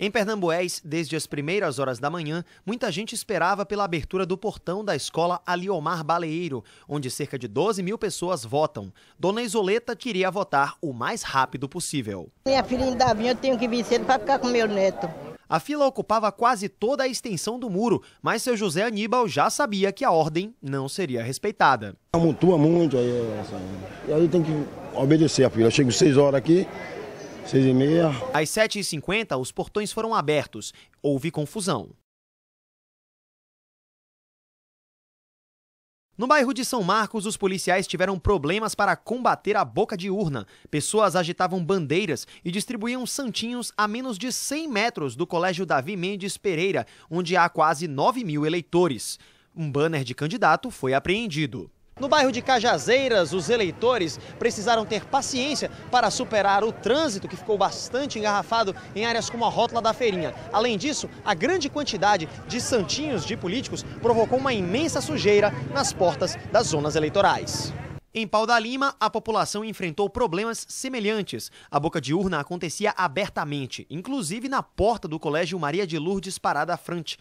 Em Pernambués, desde as primeiras horas da manhã, muita gente esperava pela abertura do portão da escola Aliomar Baleiro, onde cerca de 12 mil pessoas votam. Dona Isoleta queria votar o mais rápido possível. Minha filha ainda vinha, eu tenho que vir cedo para ficar com meu neto. A fila ocupava quase toda a extensão do muro, mas seu José Aníbal já sabia que a ordem não seria respeitada. Mutua muito, aí, aí tem que obedecer a fila. Eu chego 6 horas aqui, Seis e meia. Às 7h50, os portões foram abertos. Houve confusão. No bairro de São Marcos, os policiais tiveram problemas para combater a boca de urna. Pessoas agitavam bandeiras e distribuíam santinhos a menos de 100 metros do Colégio Davi Mendes Pereira, onde há quase 9 mil eleitores. Um banner de candidato foi apreendido. No bairro de Cajazeiras, os eleitores precisaram ter paciência para superar o trânsito, que ficou bastante engarrafado em áreas como a rótula da feirinha. Além disso, a grande quantidade de santinhos de políticos provocou uma imensa sujeira nas portas das zonas eleitorais. Em Pau da Lima, a população enfrentou problemas semelhantes. A boca de urna acontecia abertamente, inclusive na porta do Colégio Maria de Lourdes Parada à Frente.